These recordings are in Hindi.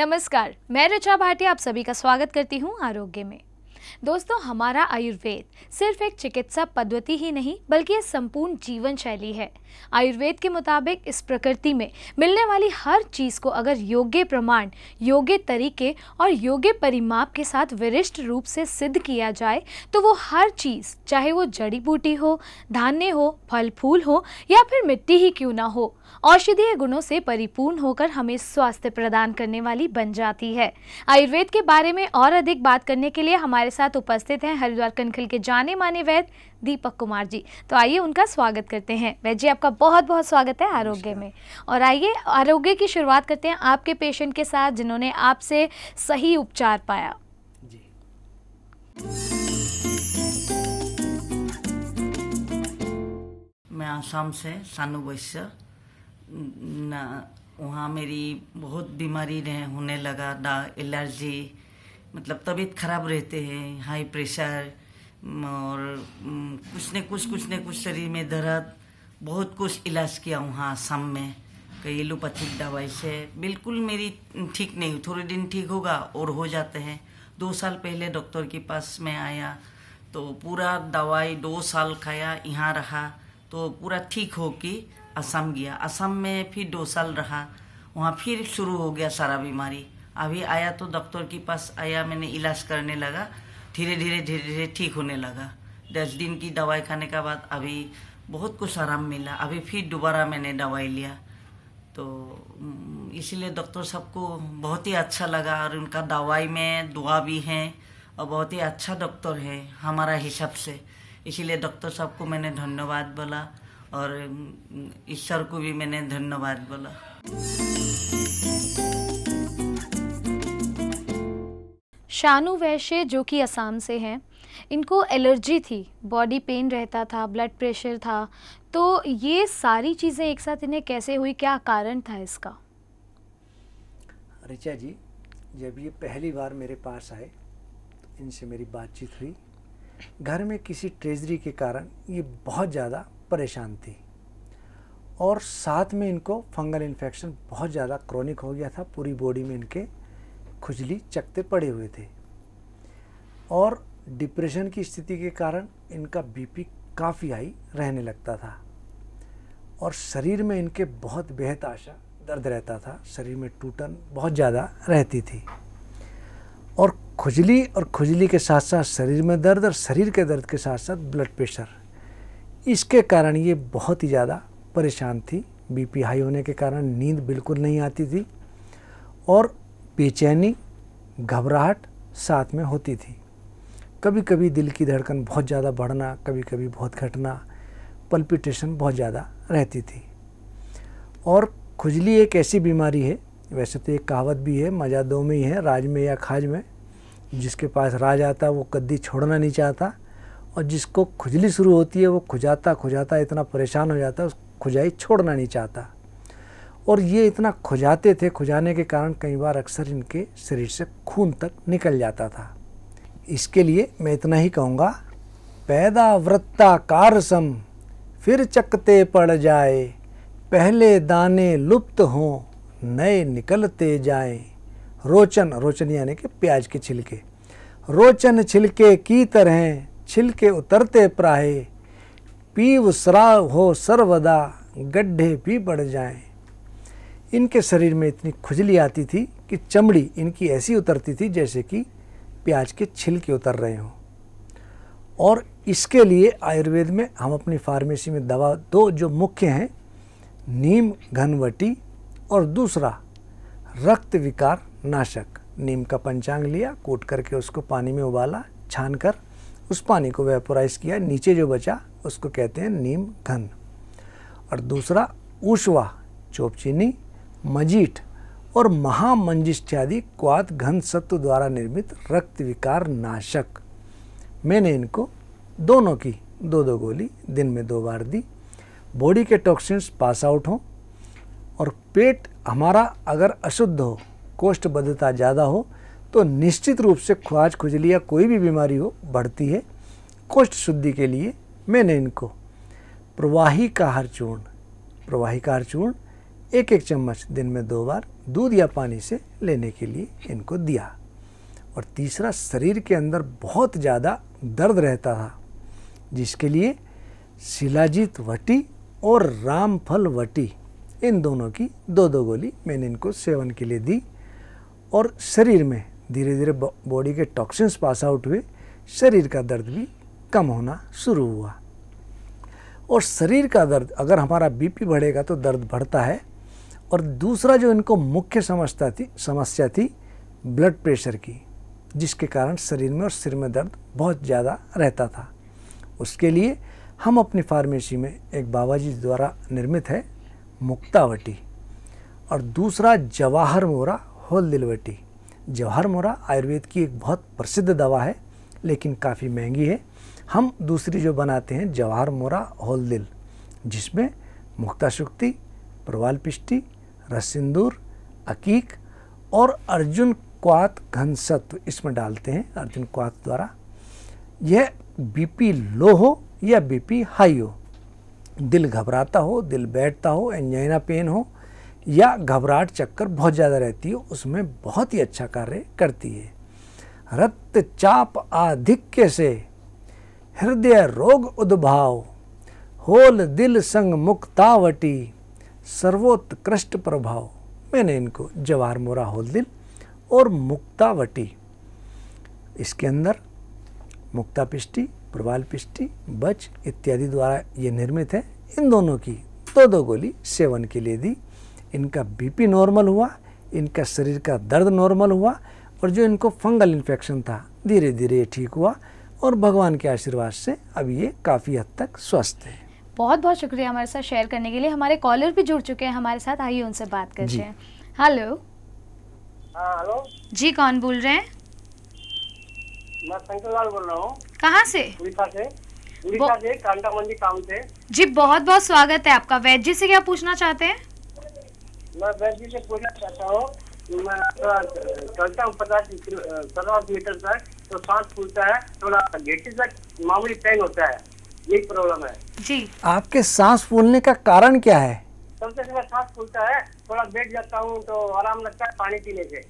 नमस्कार मैं रचा भाटिया आप सभी का स्वागत करती हूँ आरोग्य में दोस्तों हमारा आयुर्वेद सिर्फ एक चिकित्सा पद्धति ही नहीं बल्कि ये संपूर्ण जीवन शैली है आयुर्वेद के मुताबिक इस प्रकृति में मिलने वाली हर चीज़ को अगर योग्य प्रमाण योग्य तरीके और योग्य परिमाप के साथ विरिष्ट रूप से सिद्ध किया जाए तो वो हर चीज़ चाहे वो जड़ी बूटी हो धान्य हो फल फूल हो या फिर मिट्टी ही क्यों ना हो औषधीय गुणों से परिपूर्ण होकर हमें स्वास्थ्य प्रदान करने वाली बन जाती है आयुर्वेद के बारे में और अधिक बात करने के लिए हमारे साथ उपस्थित हैं हरिद्वार कनखिल के जाने माने वैद्य दीपक कुमार जी तो आइए उनका स्वागत करते हैं वैद्य जी आपका बहुत बहुत स्वागत है आरोग्य में और आइए आरोग्य की शुरुआत करते हैं आपके पेशेंट के साथ जिन्होंने आपसे सही उपचार पाया मैं आसाम से सानू वैश्य ना वहाँ मेरी बहुत बीमारी रह, होने लगा ना एलर्जी मतलब तबीयत खराब रहते हैं हाई प्रेशर और कुछ ने कुछ कुछ ने कुछ शरीर में दर्द बहुत कुछ इलाज किया वहाँ आसाम में कई एलोपैथिक दवाई से बिल्कुल मेरी ठीक नहीं थोड़े दिन ठीक होगा और हो जाते हैं दो साल पहले डॉक्टर के पास मैं आया तो पूरा दवाई दो साल खाया यहाँ रहा तो पूरा ठीक हो कि असम गया असम में फिर दो साल रहा वहाँ फिर शुरू हो गया सारा बीमारी अभी आया तो डॉक्टर के पास आया मैंने इलाज करने लगा धीरे धीरे धीरे धीरे ठीक होने लगा दस दिन की दवाई खाने का बाद अभी बहुत कुछ आराम मिला अभी फिर दोबारा मैंने दवाई लिया तो इसीलिए डॉक्टर साहब को बहुत ही अच्छा लगा और उनका दवाई में दुआ भी हैं और बहुत ही अच्छा डॉक्टर है हमारा हिसाब से इसीलिए डॉक्टर साहब को मैंने धन्यवाद बोला और ईश्वर को भी मैंने धन्यवाद बोला शानू वैश्य जो कि असम से हैं इनको एलर्जी थी बॉडी पेन रहता था ब्लड प्रेशर था तो ये सारी चीज़ें एक साथ इन्हें कैसे हुई क्या कारण था इसका रिचा जी जब ये पहली बार मेरे पास आए तो इनसे मेरी बातचीत हुई घर में किसी ट्रेजरी के कारण ये बहुत ज़्यादा परेशान थी और साथ में इनको फंगल इन्फेक्शन बहुत ज़्यादा क्रॉनिक हो गया था पूरी बॉडी में इनके खुजली चकते पड़े हुए थे और डिप्रेशन की स्थिति के कारण इनका बीपी काफ़ी हाई रहने लगता था और शरीर में इनके बहुत बेहद आशा दर्द रहता था शरीर में टूटन बहुत ज़्यादा रहती थी और खुजली और खुजली के साथ साथ शरीर में दर्द और शरीर के दर्द के साथ साथ ब्लड प्रेशर इसके कारण ये बहुत ही ज़्यादा परेशान थी बीपी हाई होने के कारण नींद बिल्कुल नहीं आती थी और बेचैनी घबराहट साथ में होती थी कभी कभी दिल की धड़कन बहुत ज़्यादा बढ़ना कभी कभी बहुत घटना पल्पिटेशन बहुत ज़्यादा रहती थी और खुजली एक ऐसी बीमारी है वैसे तो एक कहावत भी है मजा दो में ही है राज में या खाज में जिसके पास राज आता वो कद्दी छोड़ना नहीं चाहता और जिसको खुजली शुरू होती है वो खुजाता खुजाता इतना परेशान हो जाता है उस खुजाई छोड़ना नहीं चाहता और ये इतना खुजाते थे खुजाने के कारण कई बार अक्सर इनके शरीर से खून तक निकल जाता था इसके लिए मैं इतना ही कहूँगा पैदा कार सम फिर चकते पड़ जाए पहले दाने लुप्त हों नए निकलते जाए रोचन रोचन यानी कि प्याज के छिलके रोचन छिलके की तरह छिलके उतरते प्राहे पीव श्राव हो सर्वदा गड्ढे भी बढ़ जाएं इनके शरीर में इतनी खुजली आती थी कि चमड़ी इनकी ऐसी उतरती थी जैसे कि प्याज के छिलके उतर रहे हों और इसके लिए आयुर्वेद में हम अपनी फार्मेसी में दवा दो जो मुख्य हैं नीम घनवटी और दूसरा रक्त विकार नाशक नीम का पंचांग लिया कूट करके उसको पानी में उबाला छान कर उस पानी को वेपोराइज किया नीचे जो बचा उसको कहते हैं नीम घन और दूसरा ऊषवा चोपचीनी मजीठ और महामंजिष्ठ्यादि क्वात घन सत्व द्वारा निर्मित रक्त विकार नाशक मैंने इनको दोनों की दो दो गोली दिन में दो बार दी बॉडी के टॉक्सिन्स पास आउट हों और पेट हमारा अगर अशुद्ध हो कोष्ठबद्धता ज़्यादा हो तो निश्चित रूप से ख्वाज खुजली या कोई भी बीमारी हो बढ़ती है कोष्ठ शुद्धि के लिए मैंने इनको प्रवाही का हर चूर्ण प्रवाही का हर चूर्ण एक एक चम्मच दिन में दो बार दूध या पानी से लेने के लिए इनको दिया और तीसरा शरीर के अंदर बहुत ज़्यादा दर्द रहता था जिसके लिए शिलाजीत वटी और रामफल वटी इन दोनों की दो दो गोली मैंने इनको सेवन के लिए दी और शरीर में धीरे धीरे बॉडी के टॉक्सिन्स पास आउट हुए शरीर का दर्द भी कम होना शुरू हुआ और शरीर का दर्द अगर हमारा बीपी बढ़ेगा तो दर्द बढ़ता है और दूसरा जो इनको मुख्य समस्या थी समस्या थी ब्लड प्रेशर की जिसके कारण शरीर में और सिर में दर्द बहुत ज़्यादा रहता था उसके लिए हम अपनी फार्मेसी में एक बाबा जी द्वारा निर्मित है मुक्तावटी और दूसरा जवाहर मोरा होल दिलवटी जवाहर मोरा आयुर्वेद की एक बहुत प्रसिद्ध दवा है लेकिन काफ़ी महंगी है हम दूसरी जो बनाते हैं जवाहर मोरा होल दिल जिसमें मुक्ता शुक्ति प्रवाल पिष्टि रसिंदूर अकीक और अर्जुन क्वात घनसत्व इसमें डालते हैं अर्जुन क्वात द्वारा यह बीपी लो हो या बीपी हाई हो दिल घबराता हो दिल बैठता हो एंजाइना पेन हो या घबराहट चक्कर बहुत ज़्यादा रहती है उसमें बहुत ही अच्छा कार्य करती है रक्तचाप आधिक्य से हृदय रोग उद्भाव होल दिल संग मुक्तावटी सर्वोत्कृष्ट प्रभाव मैंने इनको जवाहर मोरा होल दिल और मुक्तावटी इसके अंदर मुक्ता पिष्टि प्रवाल पिष्टि बच इत्यादि द्वारा ये निर्मित है इन दोनों की दो दो गोली सेवन के लिए दी इनका बीपी नॉर्मल हुआ इनका शरीर का दर्द नॉर्मल हुआ और जो इनको फंगल इन्फेक्शन था धीरे धीरे ठीक हुआ और भगवान के आशीर्वाद से अब ये काफ़ी हद तक स्वस्थ है बहुत बहुत शुक्रिया हमारे साथ शेयर करने के लिए हमारे कॉलर भी जुड़ चुके हैं हमारे साथ आइए उनसे बात करते हैं हेलो हेलो हाँ, जी कौन बोल रहे हैं मैं बोल रहा कहाँ से से से कांटा मंडी काम से जी बहुत बहुत स्वागत है आपका वैद्य से क्या पूछना चाहते हैं मैं वैद्य से पूछना चाहता हूँ तो मैं चलता हूँ पचास पचास मीटर तक तो सांस फूलता है थोड़ा घेटी तक मामूली पेन होता है यही प्रॉब्लम है जी आपके सांस फूलने का कारण क्या है सबसे पहले सांस फूलता है थोड़ा बैठ जाता हूँ तो आराम लगता है पानी पीने से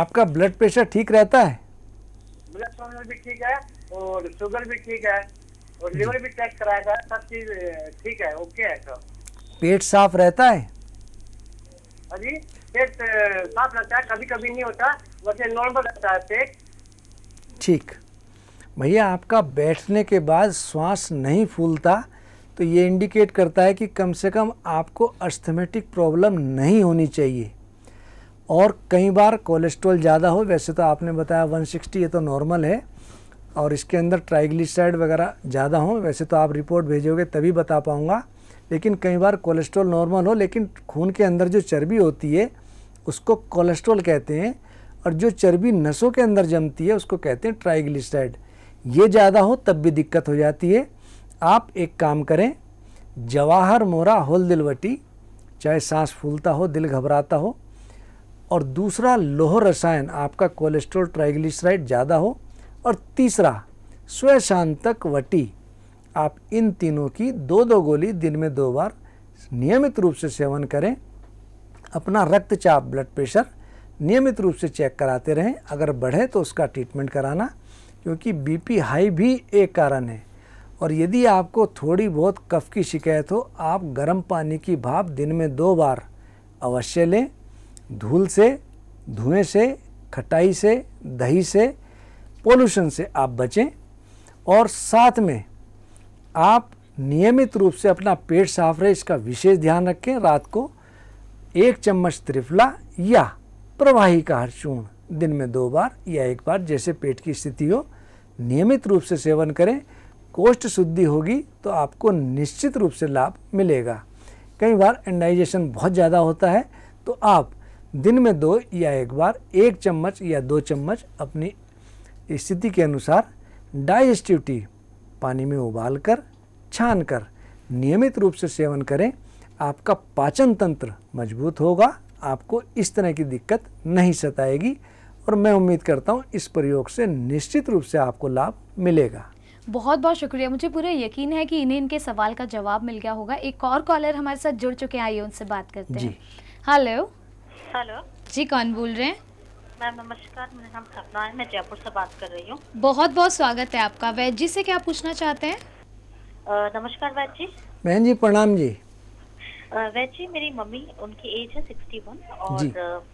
आपका ब्लड प्रेशर ठीक रहता है ब्लड प्रेशर भी ठीक है और शुगर भी ठीक है और लिवर भी चेक कराया था सब चीज ठीक है ओके है सब तो। पेट साफ रहता है अभी पेट साफ रहता है कभी कभी नहीं होता वैसे नॉर्मल रहता है पेट ठीक भैया आपका बैठने के बाद श्वास नहीं फूलता तो ये इंडिकेट करता है कि कम से कम आपको अस्थमेटिक प्रॉब्लम नहीं होनी चाहिए और कई बार कोलेस्ट्रॉल ज़्यादा हो वैसे तो आपने बताया 160 ये तो नॉर्मल है और इसके अंदर ट्राइग्लिसराइड वगैरह ज़्यादा हो वैसे तो आप रिपोर्ट भेजोगे तभी बता पाऊँगा लेकिन कई बार कोलेस्ट्रॉल नॉर्मल हो लेकिन खून के अंदर जो चर्बी होती है उसको कोलेस्ट्रॉल कहते हैं और जो चर्बी नसों के अंदर जमती है उसको कहते हैं ट्राइग्लिसराइड ये ज़्यादा हो तब भी दिक्कत हो जाती है आप एक काम करें जवाहर मोरा होल दिलवटी चाहे सांस फूलता हो दिल घबराता हो और दूसरा लोह रसायन आपका कोलेस्ट्रॉल ट्राइग्लिसराइड ज़्यादा हो और तीसरा स्वशांतक वटी आप इन तीनों की दो दो गोली दिन में दो बार नियमित रूप से सेवन करें अपना रक्तचाप ब्लड प्रेशर नियमित रूप से चेक कराते रहें अगर बढ़े तो उसका ट्रीटमेंट कराना क्योंकि बीपी हाई भी एक कारण है और यदि आपको थोड़ी बहुत कफ की शिकायत हो आप गर्म पानी की भाप दिन में दो बार अवश्य लें धूल से धुएं से खटाई से दही से पोल्यूशन से आप बचें और साथ में आप नियमित रूप से अपना पेट साफ रहे इसका विशेष ध्यान रखें रात को एक चम्मच त्रिफला या प्रवाही का हर चूर्ण दिन में दो बार या एक बार जैसे पेट की स्थिति हो नियमित रूप से सेवन करें कोष्ठ शुद्धि होगी तो आपको निश्चित रूप से लाभ मिलेगा कई बार एंडाइजेशन बहुत ज़्यादा होता है तो आप दिन में दो या एक बार एक चम्मच या दो चम्मच अपनी स्थिति के अनुसार डाइजेस्टिविटी पानी में उबाल कर छान कर नियमित रूप से सेवन करें आपका पाचन तंत्र मजबूत होगा आपको इस तरह की दिक्कत नहीं सताएगी और मैं उम्मीद करता हूँ इस प्रयोग से निश्चित रूप से आपको लाभ मिलेगा बहुत बहुत शुक्रिया मुझे पूरा यकीन है कि इन्हें इनके सवाल का जवाब मिल गया होगा एक और कॉलर हमारे साथ जुड़ चुके हैं आइए उनसे बात करते हैं हेलो हेलो जी कौन बोल रहे हैं मैम नमस्कार मेरा नाम सपना है मैं जयपुर से बात कर रही हूँ बहुत बहुत स्वागत है आपका वैद जी से क्या पूछना चाहते हैं नमस्कार वैद जी बहन जी प्रणाम जी वैद जी मेरी मम्मी उनकी एज है सिक्सटी वन और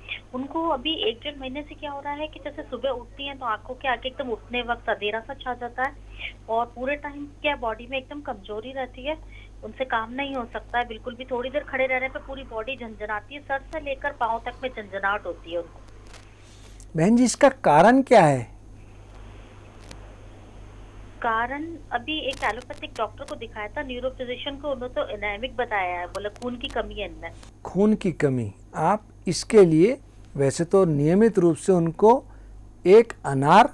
उनको अभी एक डेढ़ महीने से क्या हो रहा है कि जैसे सुबह उठती हैं तो आंखों के आगे एकदम उठने वक्त अंधेरा सा छा जाता है और पूरे टाइम क्या बॉडी में एकदम कमजोरी रहती है उनसे काम नहीं हो सकता है बिल्कुल भी थोड़ी देर खड़े रहने पर पूरी बॉडी झंझनाती है सर से लेकर पाँव तक में झंझनाहट होती है उनको बहन जी इसका कारण क्या है कारण अभी एक एलोपैथिक डॉक्टर को दिखाया था न्यूरो फिजिशियन को उन्होंने तो एनेमिक बताया है बोला खून की कमी है अंदर खून की कमी आप इसके लिए वैसे तो नियमित रूप से उनको एक अनार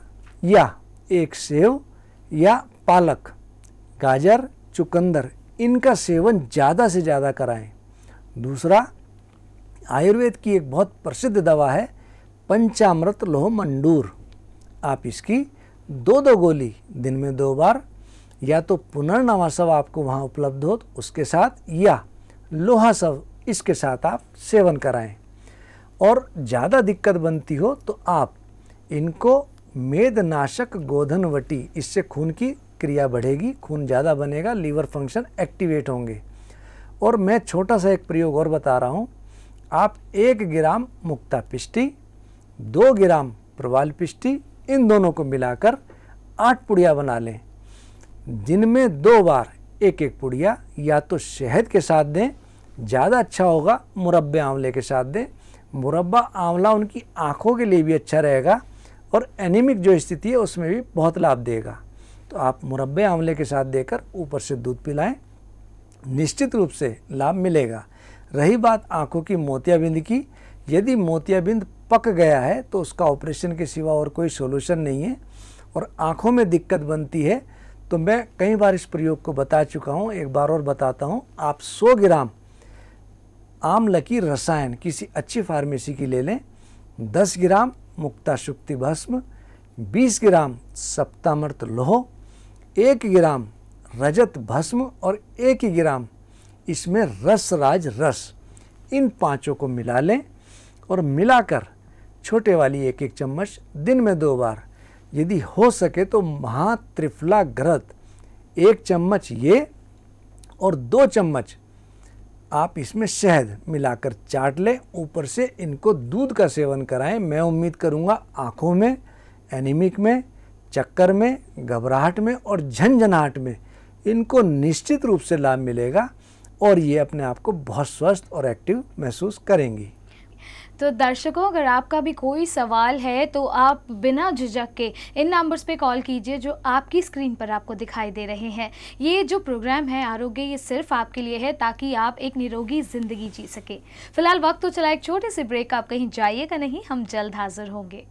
या एक सेव या पालक गाजर चुकंदर इनका सेवन ज़्यादा से ज़्यादा कराएं दूसरा आयुर्वेद की एक बहुत प्रसिद्ध दवा है पंचामृत लोह मंडूर आप इसकी दो दो गोली दिन में दो बार या तो पुनर्नवासव आपको वहाँ उपलब्ध हो तो उसके साथ या लोहासव इसके साथ आप सेवन कराएं और ज़्यादा दिक्कत बनती हो तो आप इनको मेदनाशक गोधनवटी इससे खून की क्रिया बढ़ेगी खून ज़्यादा बनेगा लीवर फंक्शन एक्टिवेट होंगे और मैं छोटा सा एक प्रयोग और बता रहा हूँ आप एक ग्राम मुक्ता पिष्टी दो ग्राम प्रवाल पिष्टी इन दोनों को मिलाकर आठ पुड़िया बना लें जिनमें दो बार एक एक पुड़िया या तो शहद के साथ दें ज़्यादा अच्छा होगा मुरब्बे आंवले के साथ दें मुरब्बा आंवला उनकी आँखों के लिए भी अच्छा रहेगा और एनीमिक जो स्थिति है उसमें भी बहुत लाभ देगा तो आप मुरब्बे आंवले के साथ देकर ऊपर से दूध पिलाएं निश्चित रूप से लाभ मिलेगा रही बात आँखों की मोतियाबिंद की यदि मोतियाबिंद पक गया है तो उसका ऑपरेशन के सिवा और कोई सोल्यूशन नहीं है और आँखों में दिक्कत बनती है तो मैं कई बार इस प्रयोग को बता चुका हूँ एक बार और बताता हूँ आप 100 ग्राम आमला की रसायन किसी अच्छी फार्मेसी की ले लें 10 ग्राम मुक्ता शुक्ति भस्म 20 ग्राम सप्तामर्त लोह 1 ग्राम रजत भस्म और 1 ग्राम इसमें रसराज रस इन पांचों को मिला लें और मिलाकर छोटे वाली एक एक चम्मच दिन में दो बार यदि हो सके तो महात्रिफला ग्रत एक चम्मच ये और दो चम्मच आप इसमें शहद मिलाकर चाट लें ऊपर से इनको दूध का सेवन कराएं मैं उम्मीद करूंगा आँखों में एनीमिक में चक्कर में घबराहट में और झंझनाहट में इनको निश्चित रूप से लाभ मिलेगा और ये अपने आप को बहुत स्वस्थ और एक्टिव महसूस करेंगी तो दर्शकों अगर आपका भी कोई सवाल है तो आप बिना झिझक के इन नंबर्स पे कॉल कीजिए जो आपकी स्क्रीन पर आपको दिखाई दे रहे हैं ये जो प्रोग्राम है आरोग्य ये सिर्फ आपके लिए है ताकि आप एक निरोगी ज़िंदगी जी सके फिलहाल वक्त तो चला एक छोटे से ब्रेक आप कहीं जाइएगा नहीं हम जल्द हाजिर होंगे